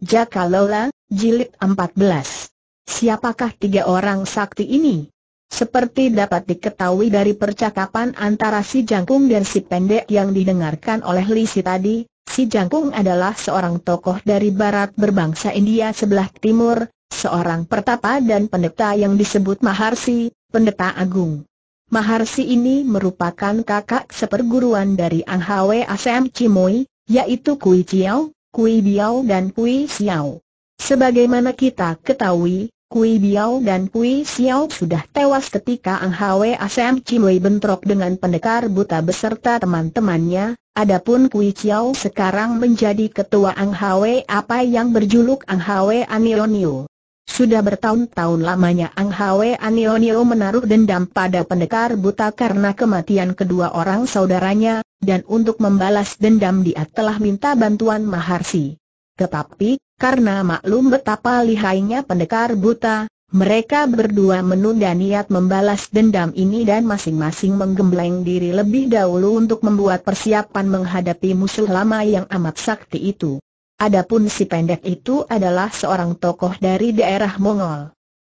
Jaka Lola, Jilid 14. Siapakah tiga orang sakti ini? Seperti dapat diketahui dari percakapan antara si Jangkung dan si Pendek yang didengarkan oleh Lisi tadi, si Jangkung adalah seorang tokoh dari barat berbangsa India sebelah timur, seorang pertapa dan pendeta yang disebut Maharsi, pendeta agung. Maharsi ini merupakan kakak seperguruan dari Ang Hwe Asem Cimoy, yaitu Kui Chiao, Kui Biao dan Kui Xiao. Sebagaimana kita ketahui, Kui Biao dan Kui Xiao sudah tewas ketika Ang Hwe Asam Cimwe bentrok dengan pendekar buta beserta teman-temannya, adapun Kui Xiao sekarang menjadi ketua Ang Hwe apa yang berjuluk Ang Hwe Anionio. Sudah bertahun-tahun lamanya Ang Hwe Anionio menaruh dendam pada pendekar buta karena kematian kedua orang saudaranya, dan untuk membalas dendam dia telah minta bantuan Maharsi. Tetapi, karena maklum betapa lihainya pendekar buta, mereka berdua menunda niat membalas dendam ini dan masing-masing menggembleng diri lebih dahulu untuk membuat persiapan menghadapi musuh lama yang amat sakti itu. Adapun si pendek itu adalah seorang tokoh dari daerah Mongol.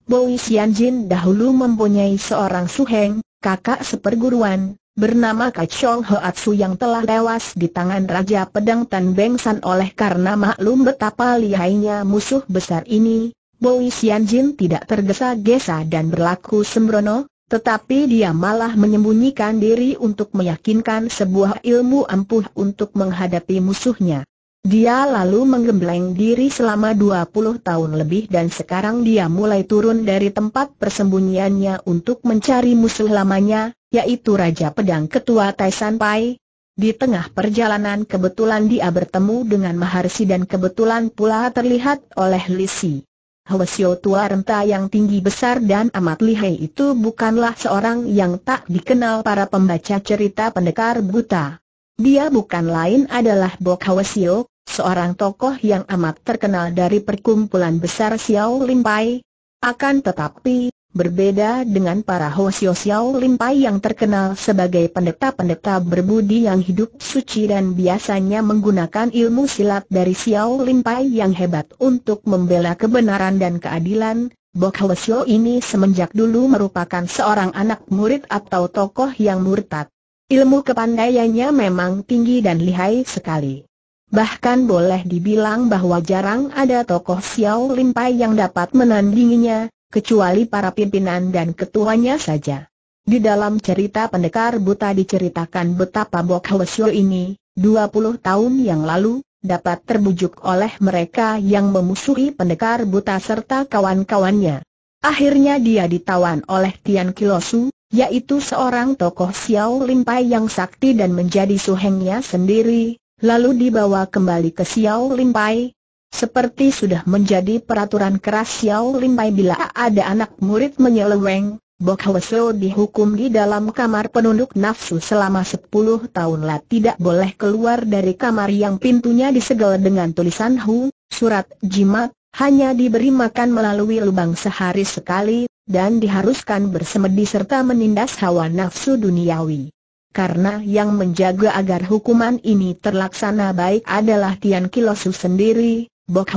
Boi Xianjin dahulu mempunyai seorang suheng, kakak seperguruan, bernama Kacong Hoatsu yang telah tewas di tangan Raja Pedang Tan Beng San oleh karena maklum betapa lihainya musuh besar ini, Boi Xian Jin tidak tergesa-gesa dan berlaku sembrono, tetapi dia malah menyembunyikan diri untuk meyakinkan sebuah ilmu ampuh untuk menghadapi musuhnya. Dia lalu menggembleng diri selama 20 tahun lebih dan sekarang dia mulai turun dari tempat persembunyiannya untuk mencari musuh lamanya, yaitu Raja Pedang Ketua Taisan Pai. Di tengah perjalanan kebetulan dia bertemu dengan Maharsi dan kebetulan pula terlihat oleh Lisi. Hwasyo tua renta yang tinggi besar dan amat lihai itu bukanlah seorang yang tak dikenal para pembaca cerita pendekar buta. Dia bukan lain adalah Bok Hwasyo, seorang tokoh yang amat terkenal dari perkumpulan besar Xiao Limpai. Akan tetapi, Berbeda dengan para Hosio Xiao Limpai yang terkenal sebagai pendeta-pendeta berbudi yang hidup suci dan biasanya menggunakan ilmu silat dari Xiao Limpai yang hebat untuk membela kebenaran dan keadilan, Bok Hosio ini semenjak dulu merupakan seorang anak murid atau tokoh yang murtad. Ilmu kepandaiannya memang tinggi dan lihai sekali. Bahkan boleh dibilang bahwa jarang ada tokoh Xiao Limpai yang dapat menandinginya, kecuali para pimpinan dan ketuanya saja. Di dalam cerita pendekar buta diceritakan betapa Bok Hwasyo ini, 20 tahun yang lalu, dapat terbujuk oleh mereka yang memusuhi pendekar buta serta kawan-kawannya. Akhirnya dia ditawan oleh Tian Kilosu, yaitu seorang tokoh Xiao Limpai yang sakti dan menjadi suhengnya sendiri, lalu dibawa kembali ke Xiao Limpai, seperti sudah menjadi peraturan keras Xiao Limpai bila ada anak murid menyeleweng, Bok So dihukum di dalam kamar penunduk nafsu selama 10 tahun lah tidak boleh keluar dari kamar yang pintunya disegel dengan tulisan Hu, surat jimat, hanya diberi makan melalui lubang sehari sekali, dan diharuskan bersemedi serta menindas hawa nafsu duniawi. Karena yang menjaga agar hukuman ini terlaksana baik adalah Tian Kilosu sendiri, Bok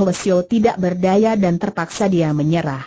tidak berdaya dan terpaksa dia menyerah.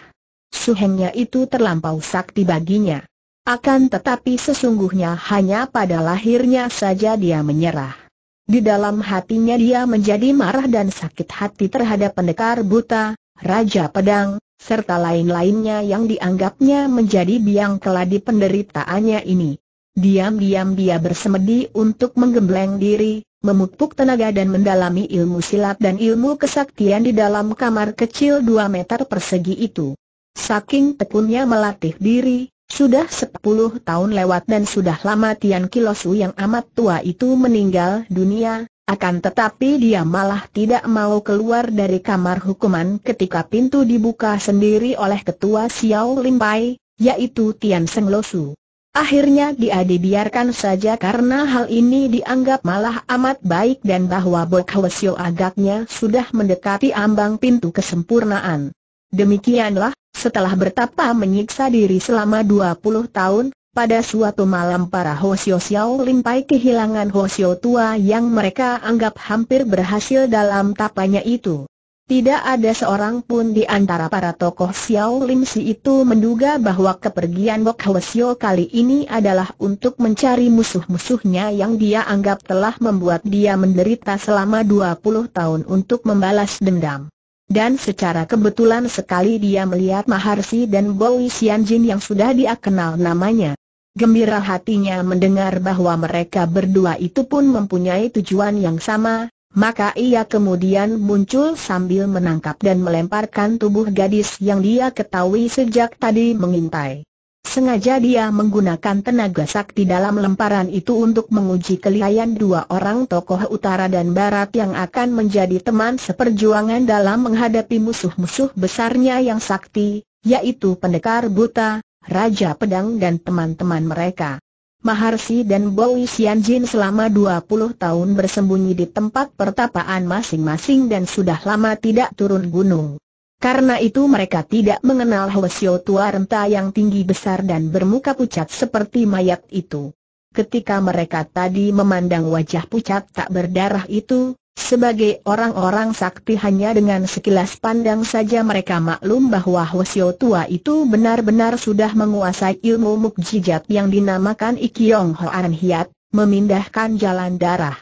Suhengnya itu terlampau sakti baginya. Akan tetapi sesungguhnya hanya pada lahirnya saja dia menyerah. Di dalam hatinya dia menjadi marah dan sakit hati terhadap pendekar buta, raja pedang, serta lain-lainnya yang dianggapnya menjadi biang keladi penderitaannya ini. Diam-diam dia bersemedi untuk menggembleng diri, memupuk tenaga dan mendalami ilmu silat dan ilmu kesaktian di dalam kamar kecil dua meter persegi itu. Saking tekunnya melatih diri, sudah sepuluh tahun lewat dan sudah lama Tian Kilosu yang amat tua itu meninggal dunia, akan tetapi dia malah tidak mau keluar dari kamar hukuman ketika pintu dibuka sendiri oleh ketua Xiao Limpai, yaitu Tian Seng Losu. Akhirnya dia dibiarkan saja karena hal ini dianggap malah amat baik dan bahwa Bok Hwasyo agaknya sudah mendekati ambang pintu kesempurnaan. Demikianlah, setelah bertapa menyiksa diri selama 20 tahun, pada suatu malam para Hosio Xiao Limpai kehilangan Hosio tua yang mereka anggap hampir berhasil dalam tapanya itu. Tidak ada seorang pun di antara para tokoh Xiao Lim Si itu menduga bahwa kepergian Bok Hwasyo kali ini adalah untuk mencari musuh-musuhnya yang dia anggap telah membuat dia menderita selama 20 tahun untuk membalas dendam. Dan secara kebetulan sekali dia melihat Maharsi dan Bowie Xianjin yang sudah dia kenal namanya. Gembira hatinya mendengar bahwa mereka berdua itu pun mempunyai tujuan yang sama, maka ia kemudian muncul sambil menangkap dan melemparkan tubuh gadis yang dia ketahui sejak tadi mengintai. Sengaja dia menggunakan tenaga sakti dalam lemparan itu untuk menguji kelihayan dua orang tokoh utara dan barat yang akan menjadi teman seperjuangan dalam menghadapi musuh-musuh besarnya yang sakti, yaitu pendekar buta, raja pedang dan teman-teman mereka. Maharsi dan Bowie Sianjin selama 20 tahun bersembunyi di tempat pertapaan masing-masing dan sudah lama tidak turun gunung. Karena itu mereka tidak mengenal Hwasyo tua renta yang tinggi besar dan bermuka pucat seperti mayat itu. Ketika mereka tadi memandang wajah pucat tak berdarah itu, sebagai orang-orang sakti hanya dengan sekilas pandang saja mereka maklum bahwa Hwasyo tua itu benar-benar sudah menguasai ilmu mukjizat yang dinamakan Ikyong Hoan Hiat, memindahkan jalan darah.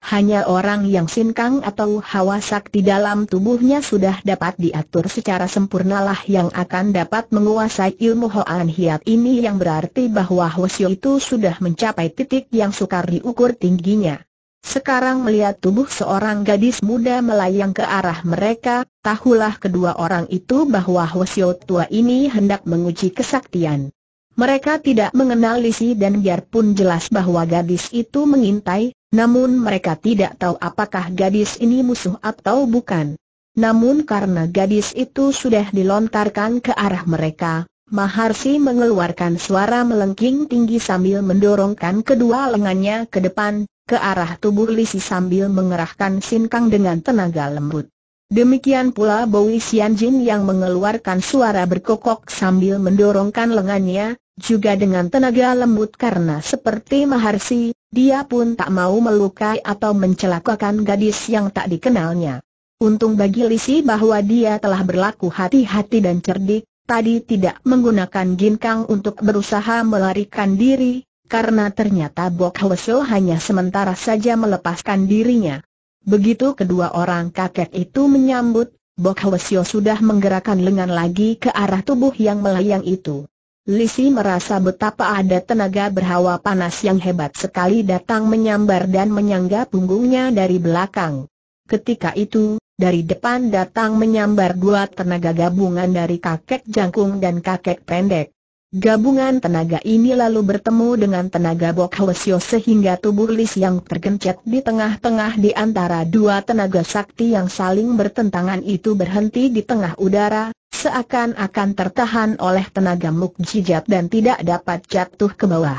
Hanya orang yang sinkang atau hawa sakti dalam tubuhnya sudah dapat diatur secara sempurnalah yang akan dapat menguasai ilmu Hoan Hiat ini yang berarti bahwa Hwasyo itu sudah mencapai titik yang sukar diukur tingginya. Sekarang melihat tubuh seorang gadis muda melayang ke arah mereka, tahulah kedua orang itu bahwa Hwasyo tua ini hendak menguji kesaktian. Mereka tidak mengenal Lisi dan biarpun jelas bahwa gadis itu mengintai, namun mereka tidak tahu apakah gadis ini musuh atau bukan. Namun karena gadis itu sudah dilontarkan ke arah mereka, Maharsi mengeluarkan suara melengking tinggi sambil mendorongkan kedua lengannya ke depan, ke arah tubuh Lisi sambil mengerahkan sinkang dengan tenaga lembut. Demikian pula Bowi Xianjin yang mengeluarkan suara berkokok sambil mendorongkan lengannya, juga dengan tenaga lembut karena seperti Maharsi, dia pun tak mau melukai atau mencelakakan gadis yang tak dikenalnya. Untung bagi Lisi bahwa dia telah berlaku hati-hati dan cerdik, tadi tidak menggunakan ginkang untuk berusaha melarikan diri, karena ternyata Bok Hwesel hanya sementara saja melepaskan dirinya. Begitu kedua orang kakek itu menyambut, Bok Hwesel sudah menggerakkan lengan lagi ke arah tubuh yang melayang itu. Lisi merasa betapa ada tenaga berhawa panas yang hebat sekali datang menyambar dan menyangga punggungnya dari belakang. Ketika itu, dari depan datang menyambar dua tenaga gabungan dari kakek jangkung dan kakek pendek. Gabungan tenaga ini lalu bertemu dengan tenaga Bok sehingga tubuh Lis yang tergencet di tengah-tengah di antara dua tenaga sakti yang saling bertentangan itu berhenti di tengah udara, seakan-akan tertahan oleh tenaga mukjizat dan tidak dapat jatuh ke bawah.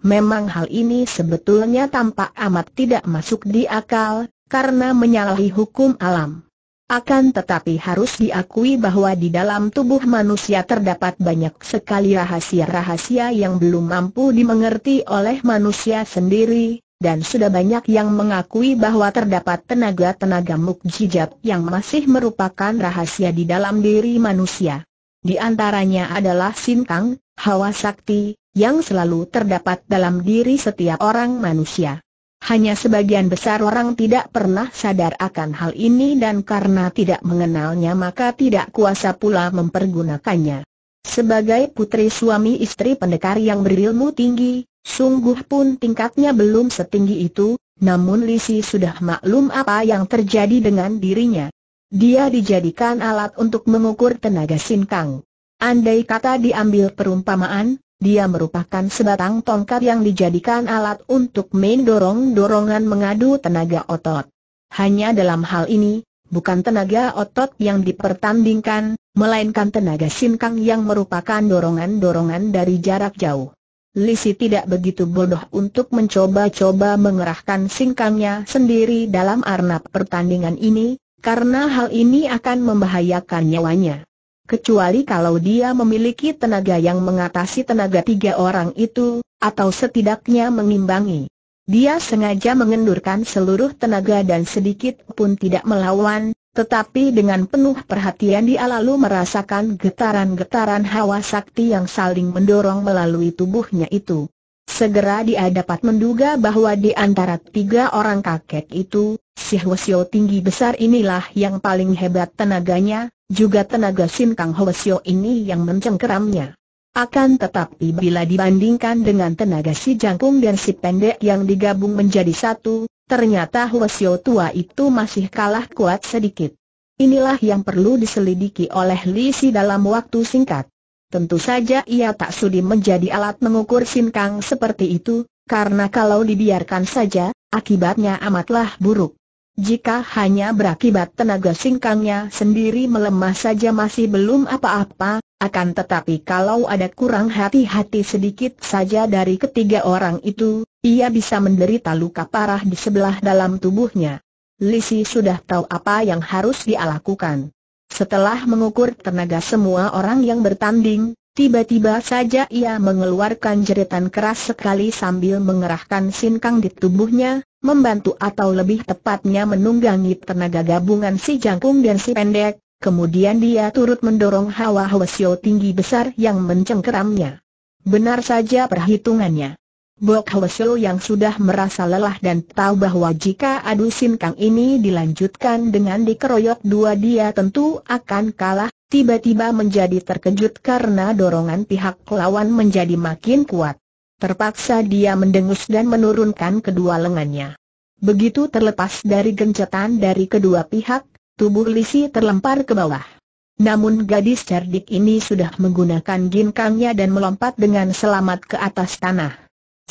Memang hal ini sebetulnya tampak amat tidak masuk di akal, karena menyalahi hukum alam. Akan tetapi harus diakui bahwa di dalam tubuh manusia terdapat banyak sekali rahasia-rahasia yang belum mampu dimengerti oleh manusia sendiri, dan sudah banyak yang mengakui bahwa terdapat tenaga-tenaga mukjizat yang masih merupakan rahasia di dalam diri manusia. Di antaranya adalah sintang, hawa sakti, yang selalu terdapat dalam diri setiap orang manusia. Hanya sebagian besar orang tidak pernah sadar akan hal ini dan karena tidak mengenalnya maka tidak kuasa pula mempergunakannya. Sebagai putri suami istri pendekar yang berilmu tinggi, sungguh pun tingkatnya belum setinggi itu, namun Lisi sudah maklum apa yang terjadi dengan dirinya. Dia dijadikan alat untuk mengukur tenaga sinkang. Andai kata diambil perumpamaan, dia merupakan sebatang tongkat yang dijadikan alat untuk main dorong-dorongan mengadu tenaga otot. Hanya dalam hal ini, bukan tenaga otot yang dipertandingkan, melainkan tenaga sinkang yang merupakan dorongan-dorongan dari jarak jauh. Lisi tidak begitu bodoh untuk mencoba-coba mengerahkan singkangnya sendiri dalam arnab pertandingan ini, karena hal ini akan membahayakan nyawanya kecuali kalau dia memiliki tenaga yang mengatasi tenaga tiga orang itu, atau setidaknya mengimbangi. Dia sengaja mengendurkan seluruh tenaga dan sedikit pun tidak melawan, tetapi dengan penuh perhatian dia lalu merasakan getaran-getaran hawa sakti yang saling mendorong melalui tubuhnya itu. Segera dia dapat menduga bahwa di antara tiga orang kakek itu, si Hwasyo tinggi besar inilah yang paling hebat tenaganya, juga tenaga Sin Kang Hwasyo ini yang mencengkeramnya. Akan tetapi bila dibandingkan dengan tenaga si jangkung dan si pendek yang digabung menjadi satu, ternyata Hwasyo tua itu masih kalah kuat sedikit. Inilah yang perlu diselidiki oleh Li Si dalam waktu singkat. Tentu saja ia tak sudi menjadi alat mengukur sinkang seperti itu, karena kalau dibiarkan saja, akibatnya amatlah buruk. Jika hanya berakibat tenaga singkangnya sendiri melemah saja masih belum apa-apa, akan tetapi kalau ada kurang hati-hati sedikit saja dari ketiga orang itu, ia bisa menderita luka parah di sebelah dalam tubuhnya. Lisi sudah tahu apa yang harus dia lakukan. Setelah mengukur tenaga semua orang yang bertanding, tiba-tiba saja ia mengeluarkan jeritan keras sekali sambil mengerahkan sinkang di tubuhnya, membantu atau lebih tepatnya menunggangi tenaga gabungan si jangkung dan si pendek, kemudian dia turut mendorong hawa-hawa sio tinggi besar yang mencengkeramnya. Benar saja perhitungannya. Bok Hwesul yang sudah merasa lelah dan tahu bahwa jika adu sinkang ini dilanjutkan dengan dikeroyok dua dia tentu akan kalah, tiba-tiba menjadi terkejut karena dorongan pihak lawan menjadi makin kuat. Terpaksa dia mendengus dan menurunkan kedua lengannya. Begitu terlepas dari gencetan dari kedua pihak, tubuh Lisi terlempar ke bawah. Namun gadis cerdik ini sudah menggunakan ginkangnya dan melompat dengan selamat ke atas tanah.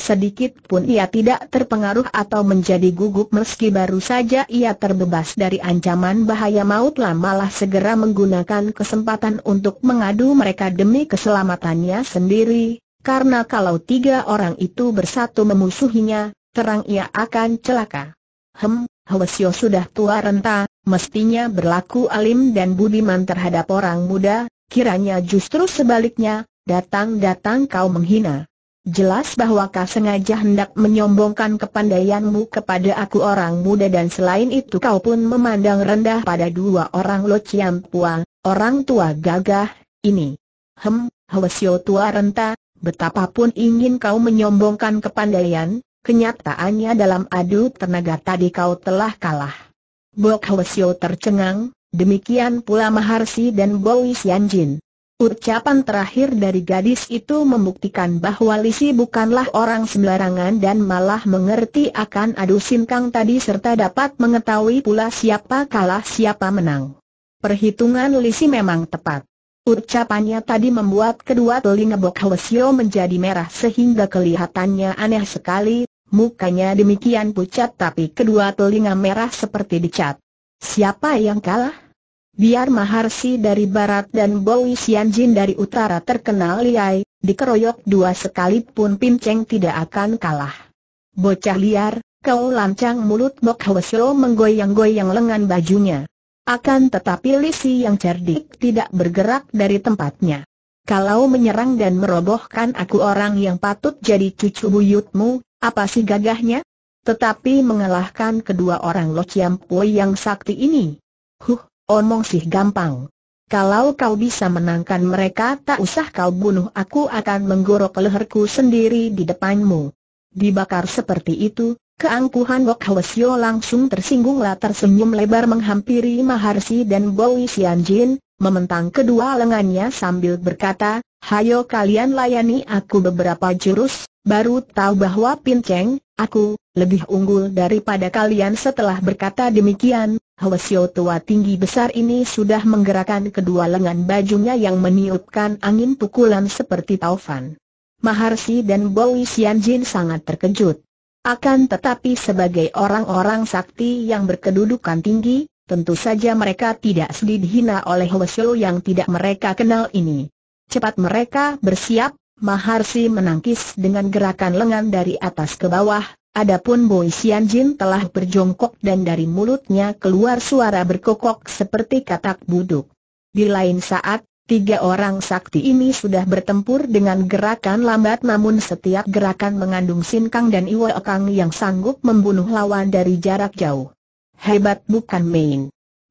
Sedikit pun ia tidak terpengaruh atau menjadi gugup meski baru saja ia terbebas dari ancaman bahaya maut lah malah segera menggunakan kesempatan untuk mengadu mereka demi keselamatannya sendiri, karena kalau tiga orang itu bersatu memusuhinya, terang ia akan celaka. Hem, Hwasyo sudah tua renta, mestinya berlaku alim dan budiman terhadap orang muda, kiranya justru sebaliknya, datang-datang kau menghina. Jelas bahwa kau sengaja hendak menyombongkan kepandaianmu kepada aku orang muda dan selain itu kau pun memandang rendah pada dua orang Lo Chiam Puang, orang tua gagah, ini. Hem, Hwasyo tua renta, betapapun ingin kau menyombongkan kepandaian, kenyataannya dalam adu tenaga tadi kau telah kalah. Bok Hwasyo tercengang, demikian pula Maharsi dan Bowi sianjin. Ucapan terakhir dari gadis itu membuktikan bahwa Lisi bukanlah orang sembarangan dan malah mengerti akan adu sinkang tadi serta dapat mengetahui pula siapa kalah siapa menang. Perhitungan Lisi memang tepat. Ucapannya tadi membuat kedua telinga Bok Hwesio menjadi merah sehingga kelihatannya aneh sekali, mukanya demikian pucat tapi kedua telinga merah seperti dicat. Siapa yang kalah? biar Maharsi dari barat dan Bowi Sianjin dari utara terkenal liai, dikeroyok dua sekalipun Pin Cheng tidak akan kalah. Bocah liar, kau lancang mulut Bok Hwesyo menggoyang-goyang lengan bajunya. Akan tetapi Lisi yang cerdik tidak bergerak dari tempatnya. Kalau menyerang dan merobohkan aku orang yang patut jadi cucu buyutmu, apa sih gagahnya? Tetapi mengalahkan kedua orang Lo Chiam Pui yang sakti ini. Huh, Omong sih gampang. Kalau kau bisa menangkan mereka tak usah kau bunuh aku akan menggorok leherku sendiri di depanmu. Dibakar seperti itu, keangkuhan Wok Hwasyo langsung tersinggunglah tersenyum lebar menghampiri Maharsi dan Bowi Sianjin, mementang kedua lengannya sambil berkata, Hayo kalian layani aku beberapa jurus, baru tahu bahwa pinceng, aku, lebih unggul daripada kalian setelah berkata demikian, Helesio tua tinggi besar ini sudah menggerakkan kedua lengan bajunya yang meniupkan angin pukulan seperti taufan. Maharsi dan Bowi Sianjin sangat terkejut. Akan tetapi sebagai orang-orang sakti yang berkedudukan tinggi, tentu saja mereka tidak sedih dihina oleh Helesio yang tidak mereka kenal ini. Cepat mereka bersiap, Maharsi menangkis dengan gerakan lengan dari atas ke bawah, Adapun Boy Sian Jin telah berjongkok dan dari mulutnya keluar suara berkokok seperti katak buduk. Di lain saat, tiga orang sakti ini sudah bertempur dengan gerakan lambat namun setiap gerakan mengandung sinkang dan iwa kang yang sanggup membunuh lawan dari jarak jauh. Hebat bukan main.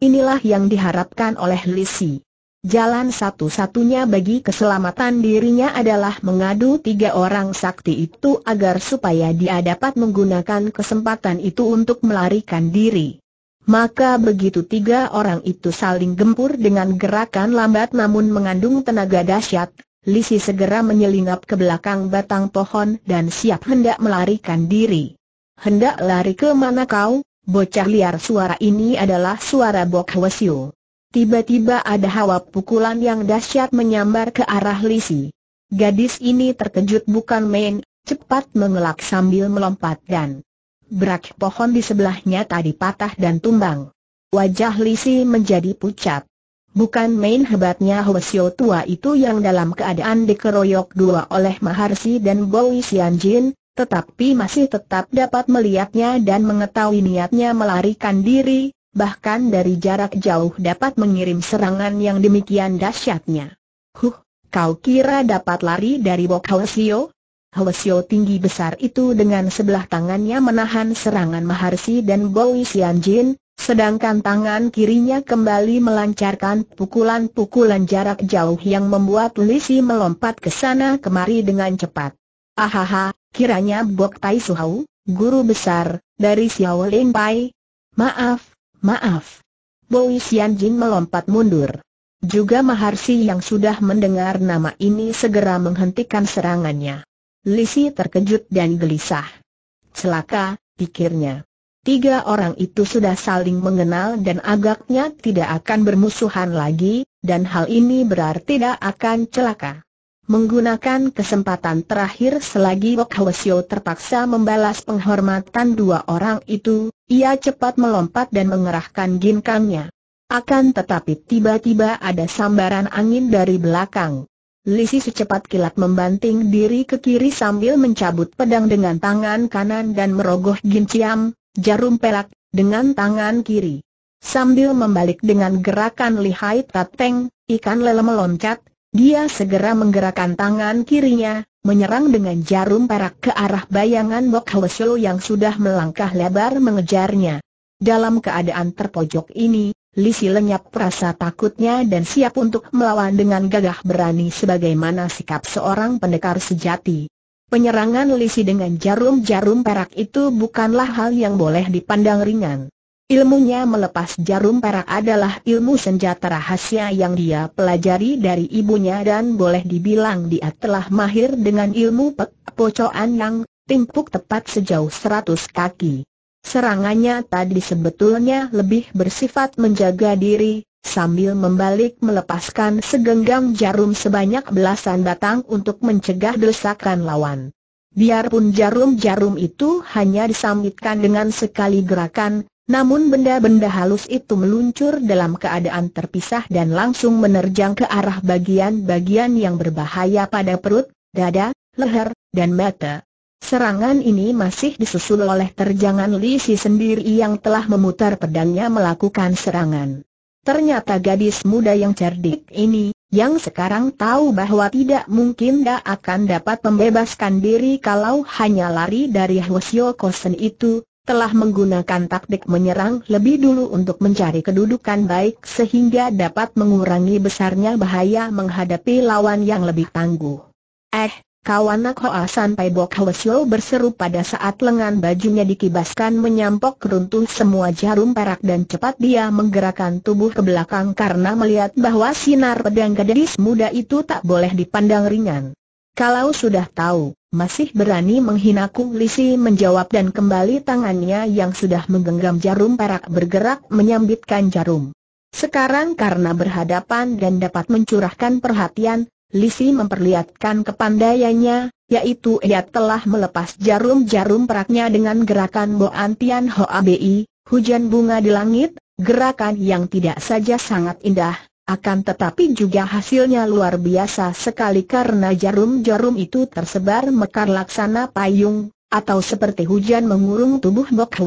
Inilah yang diharapkan oleh Lisi. Jalan satu-satunya bagi keselamatan dirinya adalah mengadu tiga orang sakti itu agar supaya dia dapat menggunakan kesempatan itu untuk melarikan diri. Maka begitu tiga orang itu saling gempur dengan gerakan lambat namun mengandung tenaga dahsyat, Lisi segera menyelinap ke belakang batang pohon dan siap hendak melarikan diri. Hendak lari ke mana kau, bocah liar suara ini adalah suara Bok Hwasyu. Tiba-tiba ada hawa pukulan yang dahsyat menyambar ke arah Lisi. Gadis ini terkejut bukan main, cepat mengelak sambil melompat dan berak pohon di sebelahnya tadi patah dan tumbang. Wajah Lisi menjadi pucat. Bukan main hebatnya Hwasyo tua itu yang dalam keadaan dikeroyok dua oleh Maharsi dan Bowi Sianjin, tetapi masih tetap dapat melihatnya dan mengetahui niatnya melarikan diri, bahkan dari jarak jauh dapat mengirim serangan yang demikian dahsyatnya. Huh, kau kira dapat lari dari Bok Hwasio? Hwasio tinggi besar itu dengan sebelah tangannya menahan serangan Maharsi dan Bowi Sianjin, sedangkan tangan kirinya kembali melancarkan pukulan-pukulan jarak jauh yang membuat Lisi melompat ke sana kemari dengan cepat. Ahaha, kiranya Bok Tai Suhau, guru besar, dari Xiao Ling Pai. Maaf, Maaf. Sian Jin melompat mundur. Juga Maharsi yang sudah mendengar nama ini segera menghentikan serangannya. Lisi terkejut dan gelisah. Celaka, pikirnya. Tiga orang itu sudah saling mengenal dan agaknya tidak akan bermusuhan lagi, dan hal ini berarti tidak akan celaka. Menggunakan kesempatan terakhir selagi Bok Hwasyo terpaksa membalas penghormatan dua orang itu, ia cepat melompat dan mengerahkan ginkangnya. Akan tetapi tiba-tiba ada sambaran angin dari belakang. Lisi secepat kilat membanting diri ke kiri sambil mencabut pedang dengan tangan kanan dan merogoh ginciam, jarum pelak, dengan tangan kiri. Sambil membalik dengan gerakan lihai tateng, ikan lele meloncat, dia segera menggerakkan tangan kirinya, menyerang dengan jarum perak ke arah bayangan Bok Hwesyo yang sudah melangkah lebar mengejarnya. Dalam keadaan terpojok ini, Lisi lenyap perasa takutnya dan siap untuk melawan dengan gagah berani sebagaimana sikap seorang pendekar sejati. Penyerangan Lisi dengan jarum-jarum perak itu bukanlah hal yang boleh dipandang ringan. Ilmunya melepas jarum perak adalah ilmu senjata rahasia yang dia pelajari dari ibunya dan boleh dibilang dia telah mahir dengan ilmu pek pocoan yang timpuk tepat sejauh 100 kaki. Serangannya tadi sebetulnya lebih bersifat menjaga diri, sambil membalik melepaskan segenggam jarum sebanyak belasan batang untuk mencegah desakan lawan. Biarpun jarum-jarum itu hanya disambitkan dengan sekali gerakan, namun benda-benda halus itu meluncur dalam keadaan terpisah dan langsung menerjang ke arah bagian-bagian yang berbahaya pada perut, dada, leher, dan mata. Serangan ini masih disusul oleh terjangan Li Si sendiri yang telah memutar pedangnya melakukan serangan. Ternyata gadis muda yang cerdik ini, yang sekarang tahu bahwa tidak mungkin dia akan dapat membebaskan diri kalau hanya lari dari Hwasyo Kosen itu, telah menggunakan taktik menyerang lebih dulu untuk mencari kedudukan baik sehingga dapat mengurangi besarnya bahaya menghadapi lawan yang lebih tangguh. Eh, kawan Hoa sampai Bok Hwesyo berseru pada saat lengan bajunya dikibaskan menyampok runtuh semua jarum perak dan cepat dia menggerakkan tubuh ke belakang karena melihat bahwa sinar pedang gadis muda itu tak boleh dipandang ringan. Kalau sudah tahu, masih berani menghinaku Lisi menjawab dan kembali tangannya yang sudah menggenggam jarum perak bergerak menyambitkan jarum. Sekarang karena berhadapan dan dapat mencurahkan perhatian, Lisi memperlihatkan kepandaiannya, yaitu ia telah melepas jarum-jarum peraknya dengan gerakan Boantian Tian Hoa Bi, hujan bunga di langit, gerakan yang tidak saja sangat indah, akan tetapi juga hasilnya luar biasa sekali karena jarum-jarum itu tersebar mekar laksana payung, atau seperti hujan mengurung tubuh Bok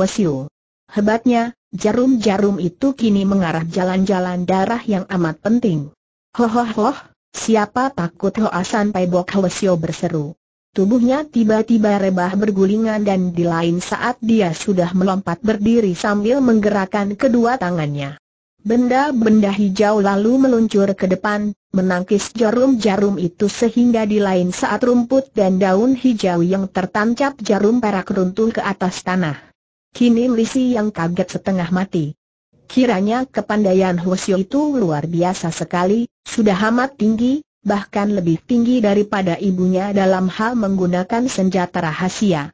Hebatnya, jarum-jarum itu kini mengarah jalan-jalan darah yang amat penting. Hohohoh, siapa takut Hoa sampai Bok Hwesiu berseru. Tubuhnya tiba-tiba rebah bergulingan dan di lain saat dia sudah melompat berdiri sambil menggerakkan kedua tangannya. Benda-benda hijau lalu meluncur ke depan, menangkis jarum-jarum itu sehingga di lain saat rumput dan daun hijau yang tertancap jarum perak runtuh ke atas tanah. Kini Lisi yang kaget setengah mati. Kiranya kepandaian Hosio itu luar biasa sekali, sudah amat tinggi, bahkan lebih tinggi daripada ibunya dalam hal menggunakan senjata rahasia.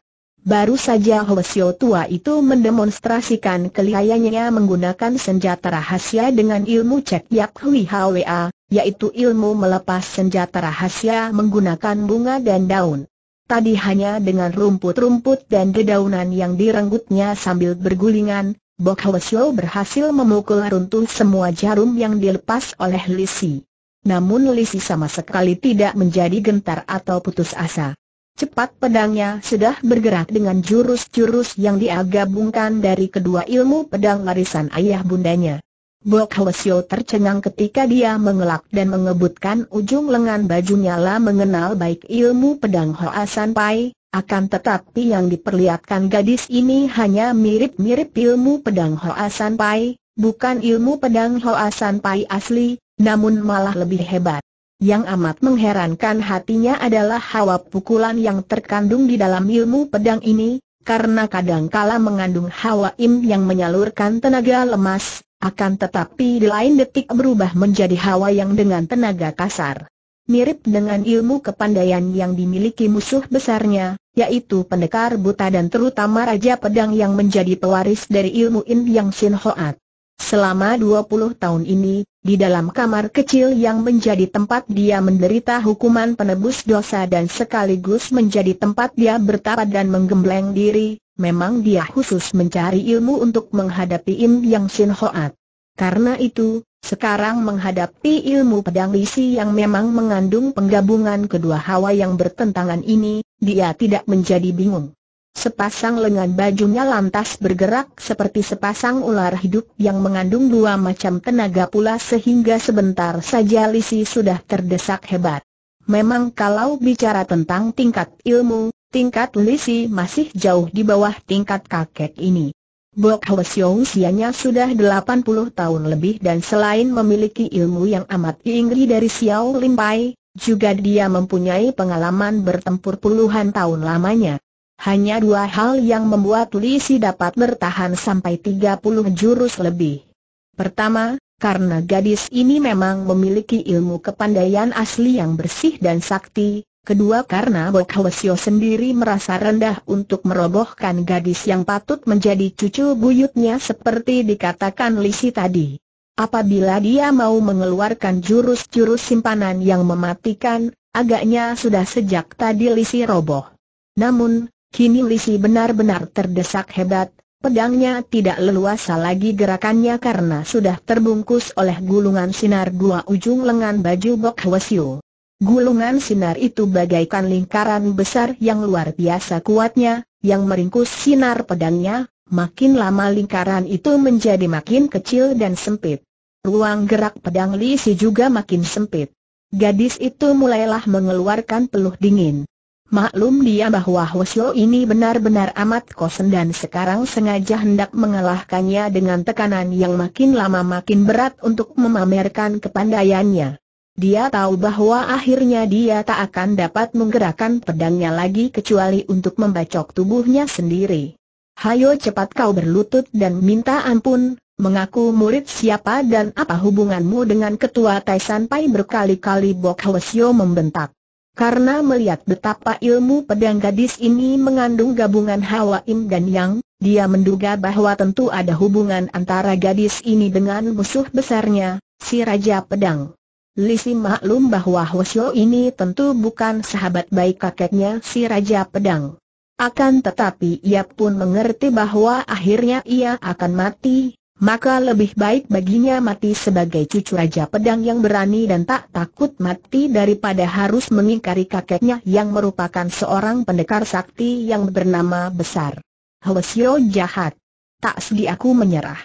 Baru saja Hwasyo tua itu mendemonstrasikan kelihayanya menggunakan senjata rahasia dengan ilmu Cek Yap Hui Hwa, yaitu ilmu melepas senjata rahasia menggunakan bunga dan daun. Tadi hanya dengan rumput-rumput dan dedaunan yang direnggutnya sambil bergulingan, Bok Hwasyo berhasil memukul runtuh semua jarum yang dilepas oleh Lisi. Namun Lisi sama sekali tidak menjadi gentar atau putus asa. Cepat pedangnya sudah bergerak dengan jurus-jurus yang diagabungkan dari kedua ilmu pedang warisan ayah bundanya. Bok Hwasyo tercengang ketika dia mengelak dan mengebutkan ujung lengan bajunya lah mengenal baik ilmu pedang Hoa San Pai, akan tetapi yang diperlihatkan gadis ini hanya mirip-mirip ilmu pedang Hoa San Pai, bukan ilmu pedang Hoa San Pai asli, namun malah lebih hebat. Yang amat mengherankan hatinya adalah hawa pukulan yang terkandung di dalam ilmu pedang ini, karena kadangkala mengandung hawa im yang menyalurkan tenaga lemas, akan tetapi di lain detik berubah menjadi hawa yang dengan tenaga kasar. Mirip dengan ilmu kepandaian yang dimiliki musuh besarnya, yaitu pendekar buta dan terutama Raja Pedang yang menjadi pewaris dari ilmu Im Yang Sin Hoat. Selama 20 tahun ini, di dalam kamar kecil yang menjadi tempat dia menderita hukuman penebus dosa dan sekaligus menjadi tempat dia bertapa dan menggembleng diri, memang dia khusus mencari ilmu untuk menghadapi Im Yang Sin Hoat. Karena itu, sekarang menghadapi ilmu pedang lisi yang memang mengandung penggabungan kedua hawa yang bertentangan ini, dia tidak menjadi bingung. Sepasang lengan bajunya lantas bergerak seperti sepasang ular hidup yang mengandung dua macam tenaga pula sehingga sebentar saja Lisi sudah terdesak hebat. Memang kalau bicara tentang tingkat ilmu, tingkat Lisi masih jauh di bawah tingkat kakek ini. Bok Hwasyo usianya sudah 80 tahun lebih dan selain memiliki ilmu yang amat tinggi dari Xiao Limpai, juga dia mempunyai pengalaman bertempur puluhan tahun lamanya. Hanya dua hal yang membuat Lisi dapat bertahan sampai 30 jurus lebih. Pertama, karena gadis ini memang memiliki ilmu kepandaian asli yang bersih dan sakti. Kedua karena Bok Hwasyo sendiri merasa rendah untuk merobohkan gadis yang patut menjadi cucu buyutnya seperti dikatakan Lisi tadi. Apabila dia mau mengeluarkan jurus-jurus simpanan yang mematikan, agaknya sudah sejak tadi Lisi roboh. Namun, Kini Lisi benar-benar terdesak hebat, pedangnya tidak leluasa lagi gerakannya karena sudah terbungkus oleh gulungan sinar dua ujung lengan baju Bok Hwasyo. Gulungan sinar itu bagaikan lingkaran besar yang luar biasa kuatnya, yang meringkus sinar pedangnya, makin lama lingkaran itu menjadi makin kecil dan sempit. Ruang gerak pedang Lisi juga makin sempit. Gadis itu mulailah mengeluarkan peluh dingin. Maklum dia bahwa Hosio ini benar-benar amat kosen dan sekarang sengaja hendak mengalahkannya dengan tekanan yang makin lama makin berat untuk memamerkan kepandaiannya. Dia tahu bahwa akhirnya dia tak akan dapat menggerakkan pedangnya lagi kecuali untuk membacok tubuhnya sendiri. Hayo cepat kau berlutut dan minta ampun, mengaku murid siapa dan apa hubunganmu dengan ketua Taisan. Pai berkali-kali Bok Hwasyo membentak. Karena melihat betapa ilmu pedang gadis ini mengandung gabungan hawa im dan yang, dia menduga bahwa tentu ada hubungan antara gadis ini dengan musuh besarnya, si Raja Pedang. Lisi maklum bahwa Hwasyo ini tentu bukan sahabat baik kakeknya si Raja Pedang. Akan tetapi ia pun mengerti bahwa akhirnya ia akan mati, maka lebih baik baginya mati sebagai cucu Raja Pedang yang berani dan tak takut mati daripada harus mengingkari kakeknya yang merupakan seorang pendekar sakti yang bernama besar. Hwasyo jahat. Tak sedih aku menyerah.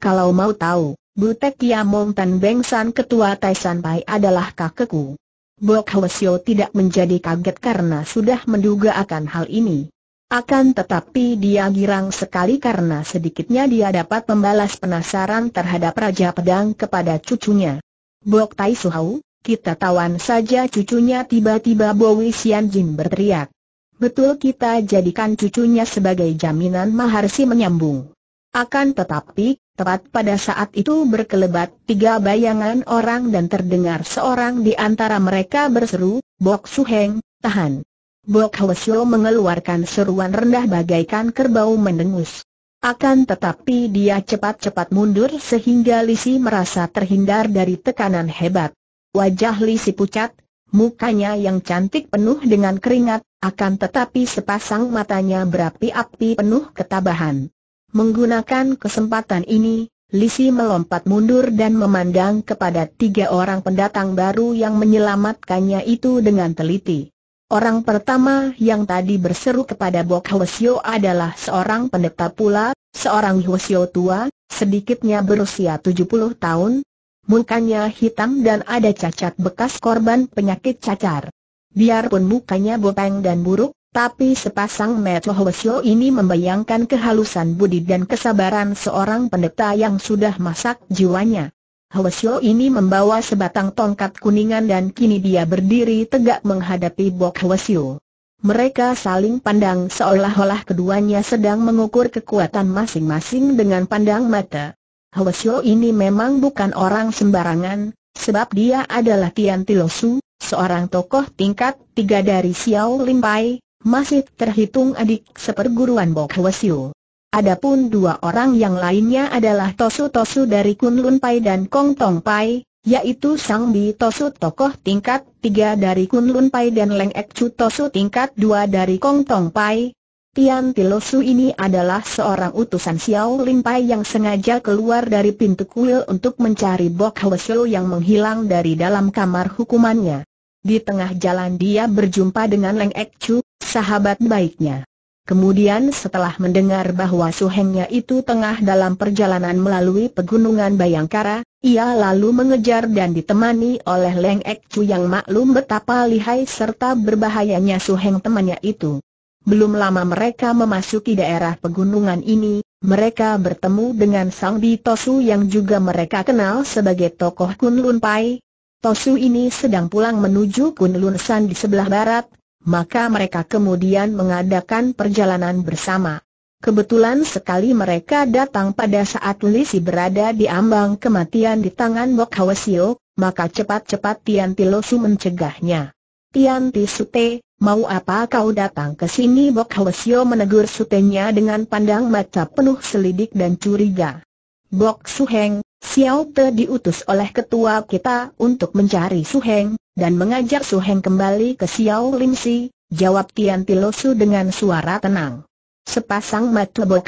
Kalau mau tahu, Butek Yamong Tan Bengsan Ketua Taisan Pai adalah kakekku. Bok Hwasyo tidak menjadi kaget karena sudah menduga akan hal ini. Akan tetapi dia girang sekali karena sedikitnya dia dapat membalas penasaran terhadap Raja Pedang kepada cucunya. Bok Tai Suhau, kita tawan saja cucunya tiba-tiba Bowi Sian Jin berteriak. Betul kita jadikan cucunya sebagai jaminan Maharsi menyambung. Akan tetapi, tepat pada saat itu berkelebat tiga bayangan orang dan terdengar seorang di antara mereka berseru, Bok Heng, tahan. Bok Hwesyo mengeluarkan seruan rendah bagaikan kerbau mendengus. Akan tetapi dia cepat-cepat mundur sehingga Lisi merasa terhindar dari tekanan hebat. Wajah Lisi pucat, mukanya yang cantik penuh dengan keringat, akan tetapi sepasang matanya berapi-api penuh ketabahan. Menggunakan kesempatan ini, Lisi melompat mundur dan memandang kepada tiga orang pendatang baru yang menyelamatkannya itu dengan teliti. Orang pertama yang tadi berseru kepada Bok Hwasyo adalah seorang pendeta pula, seorang Hwasyo tua, sedikitnya berusia 70 tahun, mukanya hitam dan ada cacat bekas korban penyakit cacar. Biarpun mukanya bopeng dan buruk, tapi sepasang mata Hwasyo ini membayangkan kehalusan budi dan kesabaran seorang pendeta yang sudah masak jiwanya. Hwasyo ini membawa sebatang tongkat kuningan dan kini dia berdiri tegak menghadapi Bok Hwasyo. Mereka saling pandang seolah-olah keduanya sedang mengukur kekuatan masing-masing dengan pandang mata. Hwasyo ini memang bukan orang sembarangan, sebab dia adalah Tian Tilosu, seorang tokoh tingkat tiga dari Xiao Limpai, masih terhitung adik seperguruan Bok Hwasyo. Adapun dua orang yang lainnya adalah Tosu Tosu dari Kunlun Pai dan Kong Tong Pai, yaitu Sang Bi Tosu tokoh tingkat 3 dari Kunlun Pai dan Leng Ek Chu Tosu tingkat dua dari Kong Tong Pai. Tian Tilosu ini adalah seorang utusan Xiao Lin Pai yang sengaja keluar dari pintu kuil untuk mencari Bok Hwesel yang menghilang dari dalam kamar hukumannya. Di tengah jalan dia berjumpa dengan Leng Ek Chu, sahabat baiknya. Kemudian setelah mendengar bahwa suhengnya itu tengah dalam perjalanan melalui pegunungan Bayangkara, ia lalu mengejar dan ditemani oleh Leng Ek Chu yang maklum betapa lihai serta berbahayanya suheng temannya itu. Belum lama mereka memasuki daerah pegunungan ini, mereka bertemu dengan Sang Bi Tosu yang juga mereka kenal sebagai tokoh Kunlun Pai. Tosu ini sedang pulang menuju Kunlun San di sebelah barat, maka mereka kemudian mengadakan perjalanan bersama. Kebetulan sekali mereka datang pada saat Lisi berada di ambang kematian di tangan Bok Hwasio, maka cepat-cepat Tian Tilosu mencegahnya. Tian Tisute, mau apa kau datang ke sini? Bok Hwasio menegur sutenya dengan pandang mata penuh selidik dan curiga. Bok Suheng, Xiao Te diutus oleh ketua kita untuk mencari Suheng, dan mengajak Su Heng kembali ke Xiao Lim Si, jawab Tian Tilosu dengan suara tenang. Sepasang mata Bok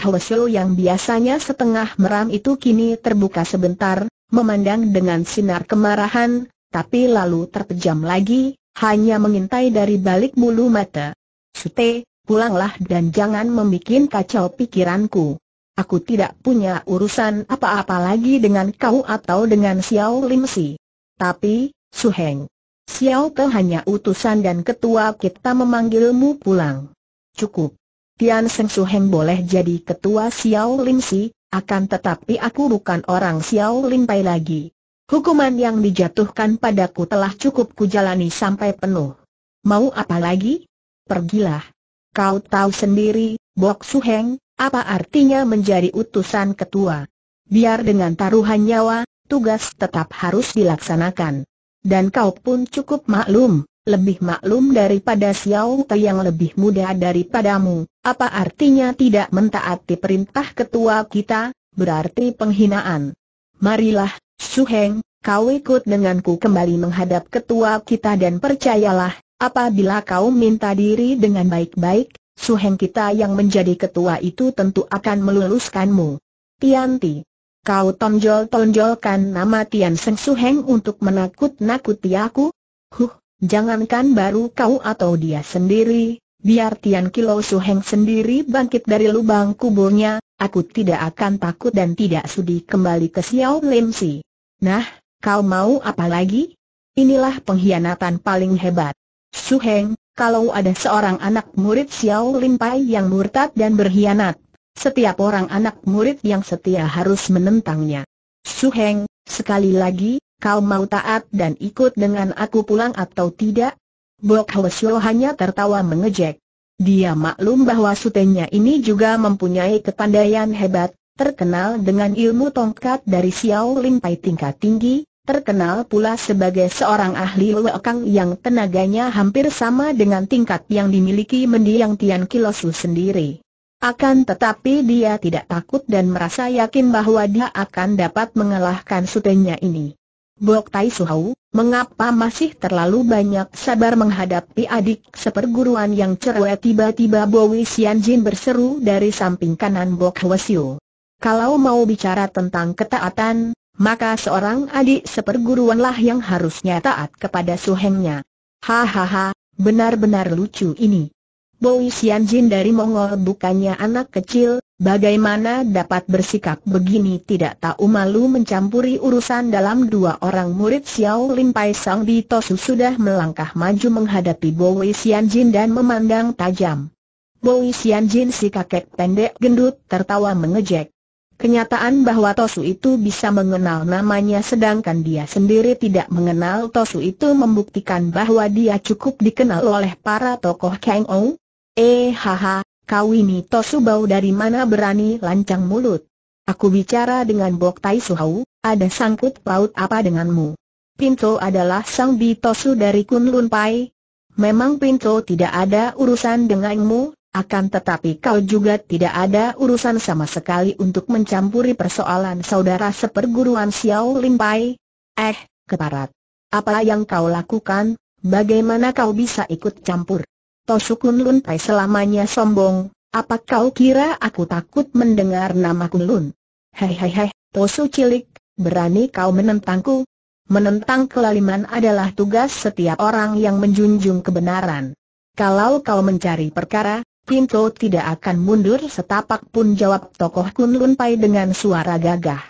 yang biasanya setengah meram itu kini terbuka sebentar, memandang dengan sinar kemarahan, tapi lalu terpejam lagi, hanya mengintai dari balik bulu mata. Sute, pulanglah dan jangan membuat kacau pikiranku. Aku tidak punya urusan apa-apa lagi dengan kau atau dengan Xiao Lim Si. Tapi, Su Heng. Xiao Te hanya utusan dan ketua kita memanggilmu pulang. Cukup. Tian Seng Heng boleh jadi ketua Xiao Lim Si, akan tetapi aku bukan orang Xiao Lim Pai lagi. Hukuman yang dijatuhkan padaku telah cukup kujalani sampai penuh. Mau apa lagi? Pergilah. Kau tahu sendiri, Bok Heng, apa artinya menjadi utusan ketua? Biar dengan taruhan nyawa, tugas tetap harus dilaksanakan. Dan kau pun cukup maklum, lebih maklum daripada Xiao Te yang lebih muda daripadamu. Apa artinya tidak mentaati perintah ketua kita, berarti penghinaan. Marilah, Su Heng, kau ikut denganku kembali menghadap ketua kita dan percayalah, apabila kau minta diri dengan baik-baik, Su Heng kita yang menjadi ketua itu tentu akan meluluskanmu. Tianti, Kau tonjol-tonjolkan nama Tian Seng Su Heng untuk menakut-nakuti aku? Huh, jangankan baru kau atau dia sendiri, biar Tian Kilo Su Heng sendiri bangkit dari lubang kuburnya, aku tidak akan takut dan tidak sudi kembali ke Xiao Lim Si. Nah, kau mau apa lagi? Inilah pengkhianatan paling hebat. Su Heng, kalau ada seorang anak murid Xiao Lim Pai yang murtad dan berkhianat, setiap orang anak murid yang setia harus menentangnya. Suheng, sekali lagi, kau mau taat dan ikut dengan aku pulang atau tidak? Bok Hwasyo hanya tertawa mengejek. Dia maklum bahwa sutenya ini juga mempunyai kepandaian hebat, terkenal dengan ilmu tongkat dari Xiao Ling Pai tingkat tinggi, terkenal pula sebagai seorang ahli wekang yang tenaganya hampir sama dengan tingkat yang dimiliki mendiang Tian Kilosu sendiri. Akan tetapi dia tidak takut dan merasa yakin bahwa dia akan dapat mengalahkan sutenya ini. Bok Tai Suhau, mengapa masih terlalu banyak sabar menghadapi adik seperguruan yang cerewet tiba-tiba Bowi Jin berseru dari samping kanan Bok Hwasyo. Kalau mau bicara tentang ketaatan, maka seorang adik seperguruanlah yang harusnya taat kepada suhengnya. Hahaha, benar-benar lucu ini. Boi Jin dari Mongol bukannya anak kecil, bagaimana dapat bersikap begini tidak tahu malu mencampuri urusan dalam dua orang murid Xiao Lim Pai Sang di Tosu sudah melangkah maju menghadapi Boi Jin dan memandang tajam. Boi Jin si kakek pendek gendut tertawa mengejek. Kenyataan bahwa Tosu itu bisa mengenal namanya sedangkan dia sendiri tidak mengenal Tosu itu membuktikan bahwa dia cukup dikenal oleh para tokoh Kang Ong. Eh haha, kau ini Tosu bau dari mana berani lancang mulut? Aku bicara dengan Bok Tai Suhau, ada sangkut paut apa denganmu? Pinto adalah sang bi Tosu dari Kunlun Pai. Memang Pinto tidak ada urusan denganmu, akan tetapi kau juga tidak ada urusan sama sekali untuk mencampuri persoalan saudara seperguruan Xiao Lim Pai. Eh, keparat. Apa yang kau lakukan, bagaimana kau bisa ikut campur? Tosukun Lun Pai selamanya sombong, apa kau kira aku takut mendengar nama Kunlun? Hei hei hei, Tosu cilik, berani kau menentangku? Menentang kelaliman adalah tugas setiap orang yang menjunjung kebenaran. Kalau kau mencari perkara, Pinto tidak akan mundur setapak pun jawab tokoh Kunlun Pai dengan suara gagah.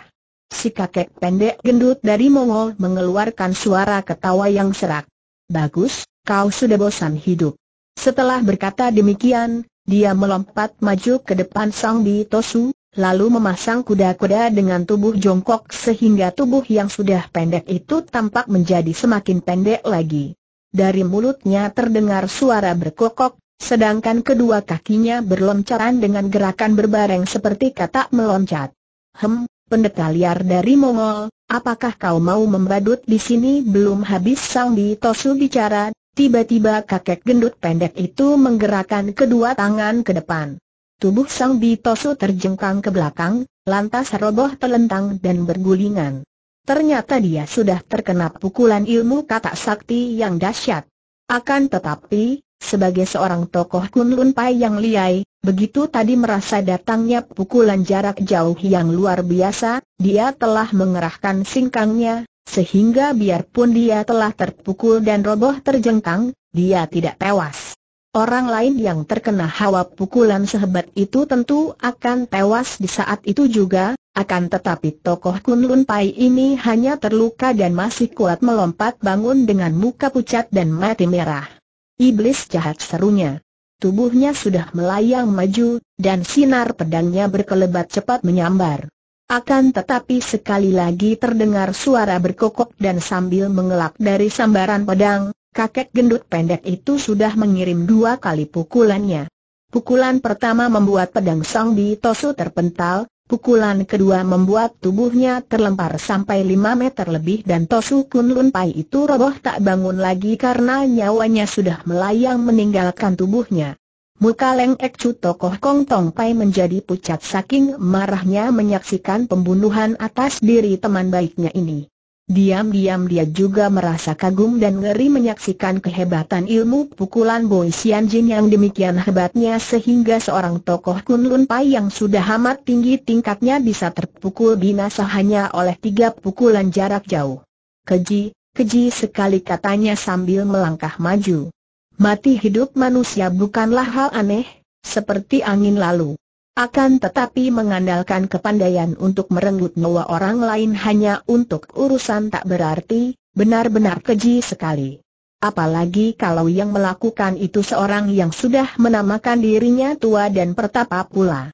Si kakek pendek gendut dari Mongol mengeluarkan suara ketawa yang serak. Bagus, kau sudah bosan hidup. Setelah berkata demikian, dia melompat maju ke depan Sang Bi Tosu, lalu memasang kuda-kuda dengan tubuh jongkok sehingga tubuh yang sudah pendek itu tampak menjadi semakin pendek lagi. Dari mulutnya terdengar suara berkokok, sedangkan kedua kakinya berloncaran dengan gerakan berbareng seperti kata meloncat. Hem, pendeta liar dari Mongol, apakah kau mau membadut di sini belum habis Sang Bi Tosu bicara, Tiba-tiba kakek gendut pendek itu menggerakkan kedua tangan ke depan. Tubuh Sang Bitosu terjengkang ke belakang, lantas roboh telentang dan bergulingan. Ternyata dia sudah terkena pukulan ilmu kata sakti yang dahsyat. Akan tetapi, sebagai seorang tokoh Kunlun Pai yang liai, begitu tadi merasa datangnya pukulan jarak jauh yang luar biasa, dia telah mengerahkan singkangnya, sehingga biarpun dia telah terpukul dan roboh terjengkang, dia tidak tewas. Orang lain yang terkena hawa pukulan sehebat itu tentu akan tewas di saat itu juga, akan tetapi tokoh Kunlun Pai ini hanya terluka dan masih kuat melompat bangun dengan muka pucat dan mati merah. Iblis jahat serunya. Tubuhnya sudah melayang maju, dan sinar pedangnya berkelebat cepat menyambar. Akan tetapi sekali lagi terdengar suara berkokok dan sambil mengelak dari sambaran pedang, kakek gendut pendek itu sudah mengirim dua kali pukulannya. Pukulan pertama membuat pedang Song Di Tosu terpental, pukulan kedua membuat tubuhnya terlempar sampai lima meter lebih dan Tosu Kun Lun Pai itu roboh tak bangun lagi karena nyawanya sudah melayang meninggalkan tubuhnya. Muka Leng Ek Chu tokoh Kong Tong Pai menjadi pucat saking marahnya menyaksikan pembunuhan atas diri teman baiknya ini. Diam-diam dia juga merasa kagum dan ngeri menyaksikan kehebatan ilmu pukulan Boy Sian Jin yang demikian hebatnya sehingga seorang tokoh Kun Lun Pai yang sudah amat tinggi tingkatnya bisa terpukul binasa hanya oleh tiga pukulan jarak jauh. Keji, keji sekali katanya sambil melangkah maju mati hidup manusia bukanlah hal aneh, seperti angin lalu. Akan tetapi mengandalkan kepandaian untuk merenggut nyawa orang lain hanya untuk urusan tak berarti, benar-benar keji sekali. Apalagi kalau yang melakukan itu seorang yang sudah menamakan dirinya tua dan pertapa pula.